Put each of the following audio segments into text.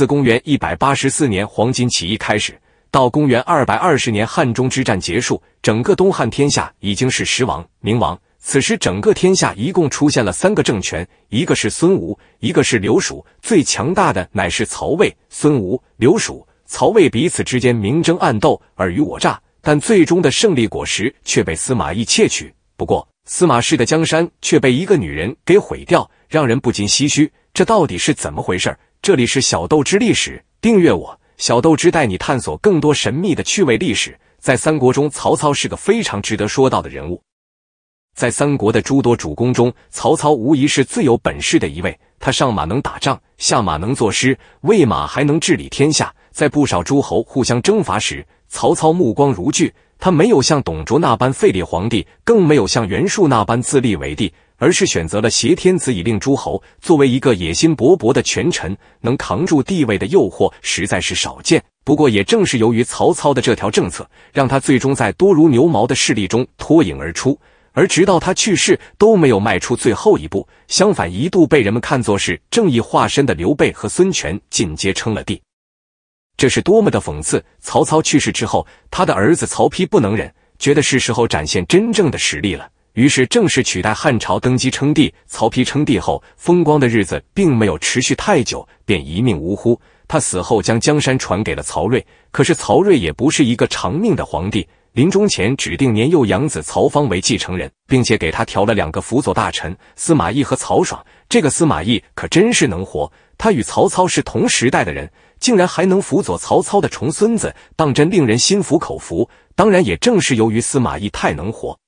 自公元一百八十四年黄巾起义开始，到公元二百二十年汉中之战结束，整个东汉天下已经是十王明王。此时，整个天下一共出现了三个政权，一个是孙吴，一个是刘蜀，最强大的乃是曹魏。孙吴、刘蜀、曹魏彼此之间明争暗斗、尔虞我诈，但最终的胜利果实却被司马懿窃取。不过，司马氏的江山却被一个女人给毁掉，让人不禁唏嘘。这到底是怎么回事儿？这里是小豆之历史，订阅我小豆之带你探索更多神秘的趣味历史。在三国中，曹操是个非常值得说到的人物。在三国的诸多主公中，曹操无疑是最有本事的一位。他上马能打仗，下马能作诗，喂马还能治理天下。在不少诸侯互相征伐时，曹操目光如炬。他没有像董卓那般废立皇帝，更没有像袁术那般自立为帝。而是选择了挟天子以令诸侯。作为一个野心勃勃的权臣，能扛住地位的诱惑，实在是少见。不过，也正是由于曹操的这条政策，让他最终在多如牛毛的势力中脱颖而出。而直到他去世，都没有迈出最后一步。相反，一度被人们看作是正义化身的刘备和孙权进阶称了帝，这是多么的讽刺！曹操去世之后，他的儿子曹丕不能忍，觉得是时候展现真正的实力了。于是正式取代汉朝登基称帝。曹丕称帝后，风光的日子并没有持续太久，便一命呜呼。他死后将江山传给了曹睿，可是曹睿也不是一个长命的皇帝。临终前指定年幼养子曹芳为继承人，并且给他调了两个辅佐大臣：司马懿和曹爽。这个司马懿可真是能活，他与曹操是同时代的人，竟然还能辅佐曹操的重孙子，当真令人心服口服。当然，也正是由于司马懿太能活。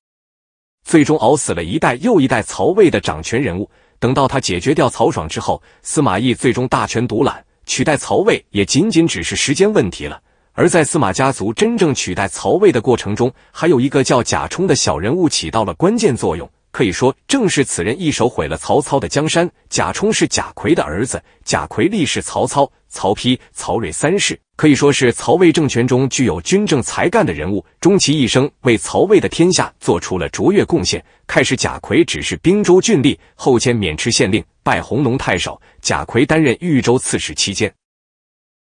最终熬死了一代又一代曹魏的掌权人物。等到他解决掉曹爽之后，司马懿最终大权独揽，取代曹魏也仅仅只是时间问题了。而在司马家族真正取代曹魏的过程中，还有一个叫贾充的小人物起到了关键作用。可以说，正是此人一手毁了曹操的江山。贾充是贾逵的儿子，贾逵立世曹操、曹丕、曹睿三世，可以说是曹魏政权中具有军政才干的人物，终其一生为曹魏的天下做出了卓越贡献。开始，贾逵只是兵州郡吏，后迁渑池县令，拜弘农太守。贾逵担任豫州刺史期间，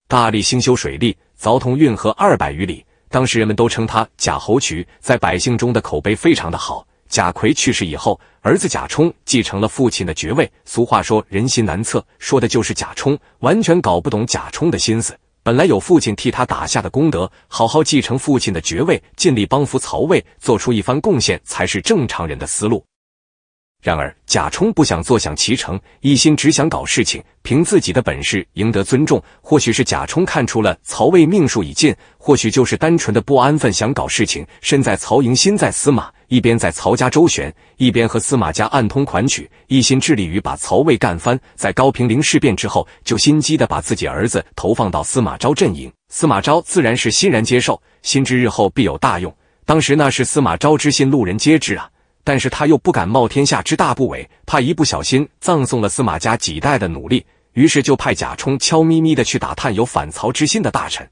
大力兴修水利，凿通运河二百余里，当时人们都称他“贾侯渠”，在百姓中的口碑非常的好。贾逵去世以后，儿子贾充继承了父亲的爵位。俗话说人心难测，说的就是贾充完全搞不懂贾充的心思。本来有父亲替他打下的功德，好好继承父亲的爵位，尽力帮扶曹魏，做出一番贡献才是正常人的思路。然而贾充不想坐享其成，一心只想搞事情，凭自己的本事赢得尊重。或许是贾充看出了曹魏命数已尽，或许就是单纯的不安分，想搞事情。身在曹营，心在司马。一边在曹家周旋，一边和司马家暗通款曲，一心致力于把曹魏干翻。在高平陵事变之后，就心机的把自己儿子投放到司马昭阵营。司马昭自然是欣然接受，心知日后必有大用。当时那是司马昭之心，路人皆知啊。但是他又不敢冒天下之大不韪，怕一不小心葬送了司马家几代的努力，于是就派贾充悄咪咪的去打探有反曹之心的大臣。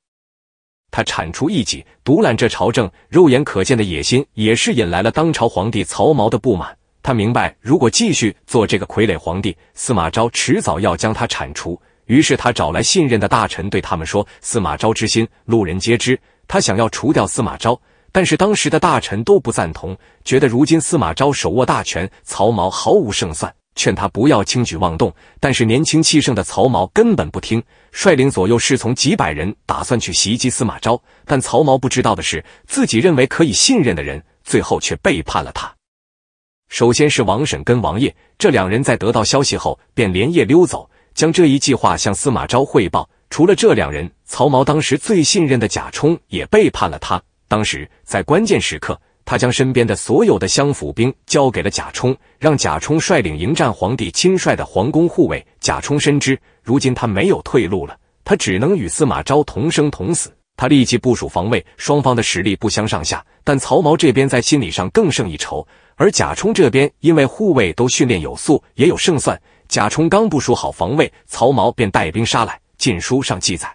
他铲除异己，独揽这朝政，肉眼可见的野心，也是引来了当朝皇帝曹髦的不满。他明白，如果继续做这个傀儡皇帝，司马昭迟早要将他铲除。于是，他找来信任的大臣，对他们说：“司马昭之心，路人皆知。他想要除掉司马昭，但是当时的大臣都不赞同，觉得如今司马昭手握大权，曹髦毫无胜算。”劝他不要轻举妄动，但是年轻气盛的曹毛根本不听，率领左右侍从几百人，打算去袭击司马昭。但曹毛不知道的是，自己认为可以信任的人，最后却背叛了他。首先是王审跟王爷这两人在得到消息后，便连夜溜走，将这一计划向司马昭汇报。除了这两人，曹毛当时最信任的贾充也背叛了他。当时在关键时刻。他将身边的所有的乡府兵交给了贾充，让贾充率领迎战皇帝亲率的皇宫护卫。贾充深知，如今他没有退路了，他只能与司马昭同生同死。他立即部署防卫，双方的实力不相上下，但曹毛这边在心理上更胜一筹，而贾充这边因为护卫都训练有素，也有胜算。贾充刚部署好防卫，曹毛便带兵杀来。《晋书》上记载：“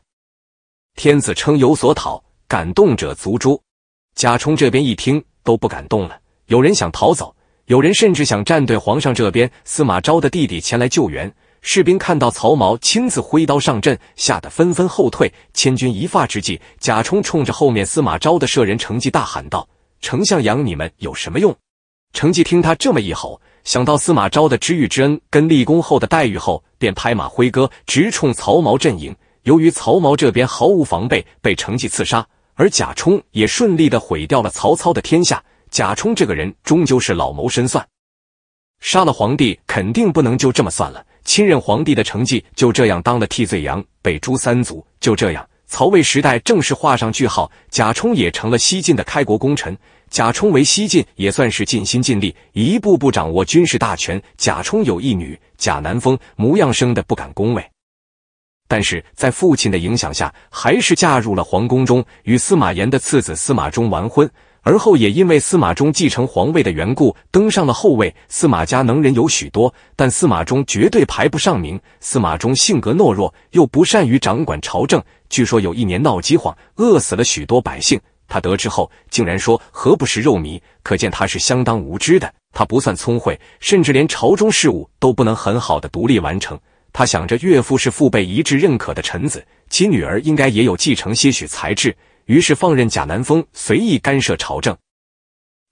天子称有所讨，感动者足诛。”贾充这边一听。都不敢动了。有人想逃走，有人甚至想站队皇上这边。司马昭的弟弟前来救援，士兵看到曹髦亲自挥刀上阵，吓得纷纷后退。千钧一发之际，贾充冲着后面司马昭的射人成绩大喊道：“丞相养你们有什么用？”成绩听他这么一吼，想到司马昭的知遇之恩跟立功后的待遇后，便拍马挥戈直冲曹髦阵营。由于曹髦这边毫无防备，被成绩刺杀。而贾充也顺利的毁掉了曹操的天下。贾充这个人终究是老谋深算，杀了皇帝肯定不能就这么算了。亲任皇帝的成绩就这样当了替罪羊，被诛三族。就这样，曹魏时代正式画上句号。贾充也成了西晋的开国功臣。贾充为西晋也算是尽心尽力，一步步掌握军事大权。贾充有一女贾南风，模样生的不敢恭维。但是在父亲的影响下，还是嫁入了皇宫中，与司马炎的次子司马衷完婚。而后也因为司马衷继承皇位的缘故，登上了后位。司马家能人有许多，但司马衷绝对排不上名。司马衷性格懦弱，又不善于掌管朝政。据说有一年闹饥荒，饿死了许多百姓。他得知后，竟然说何不食肉糜，可见他是相当无知的。他不算聪慧，甚至连朝中事务都不能很好的独立完成。他想着岳父是父辈一致认可的臣子，其女儿应该也有继承些许才智，于是放任贾南风随意干涉朝政。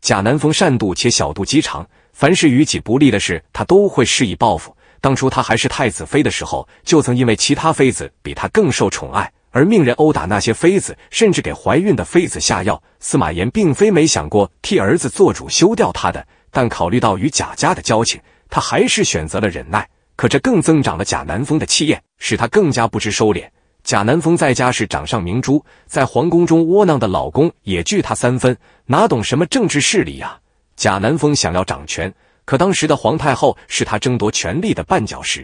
贾南风善妒且小肚鸡肠，凡是于己不利的事，他都会施以报复。当初他还是太子妃的时候，就曾因为其他妃子比他更受宠爱而命人殴打那些妃子，甚至给怀孕的妃子下药。司马炎并非没想过替儿子做主休掉他的，但考虑到与贾家的交情，他还是选择了忍耐。可这更增长了贾南风的气焰，使他更加不知收敛。贾南风在家是掌上明珠，在皇宫中窝囊的老公也惧他三分，哪懂什么政治势力呀？贾南风想要掌权，可当时的皇太后是他争夺权力的绊脚石，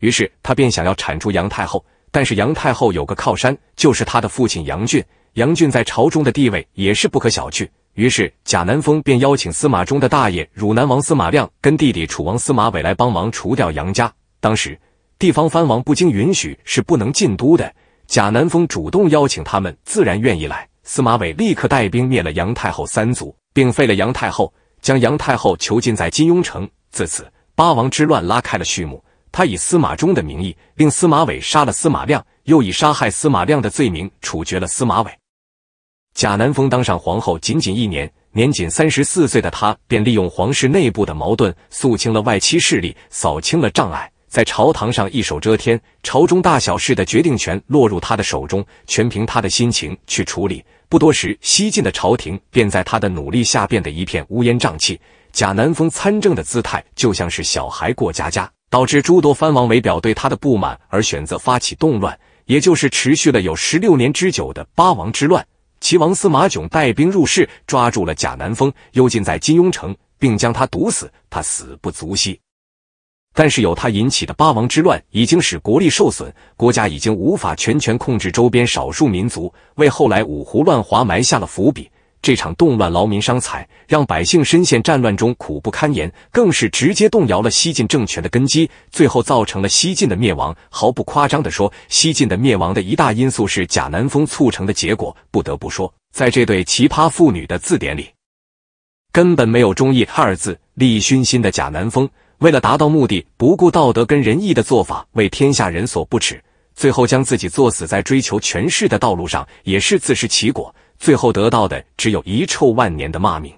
于是他便想要铲除杨太后。但是杨太后有个靠山，就是他的父亲杨俊。杨俊在朝中的地位也是不可小觑。于是，贾南风便邀请司马衷的大爷汝南王司马亮跟弟弟楚王司马玮来帮忙除掉杨家。当时，地方藩王不经允许是不能进都的，贾南风主动邀请他们，自然愿意来。司马玮立刻带兵灭了杨太后三族，并废了杨太后，将杨太后囚禁在金庸城。自此，八王之乱拉开了序幕。他以司马衷的名义，令司马玮杀了司马亮，又以杀害司马亮的罪名处决了司马玮。贾南风当上皇后仅仅一年，年仅三十四岁的她便利用皇室内部的矛盾，肃清了外戚势力，扫清了障碍，在朝堂上一手遮天，朝中大小事的决定权落入她的手中，全凭他的心情去处理。不多时，西晋的朝廷便在他的努力下变得一片乌烟瘴气。贾南风参政的姿态就像是小孩过家家，导致诸多藩王为表对他的不满而选择发起动乱，也就是持续了有十六年之久的八王之乱。齐王司马囧带兵入室，抓住了贾南风，幽禁在金庸城，并将他毒死。他死不足惜，但是有他引起的八王之乱，已经使国力受损，国家已经无法全权控制周边少数民族，为后来五胡乱华埋下了伏笔。这场动乱劳民伤财，让百姓深陷战乱中苦不堪言，更是直接动摇了西晋政权的根基，最后造成了西晋的灭亡。毫不夸张的说，西晋的灭亡的一大因素是贾南风促成的结果。不得不说，在这对奇葩妇女的字典里，根本没有忠义二字。利益熏心的贾南风，为了达到目的，不顾道德跟仁义的做法，为天下人所不耻，最后将自己作死在追求权势的道路上，也是自食其果。最后得到的只有遗臭万年的骂名。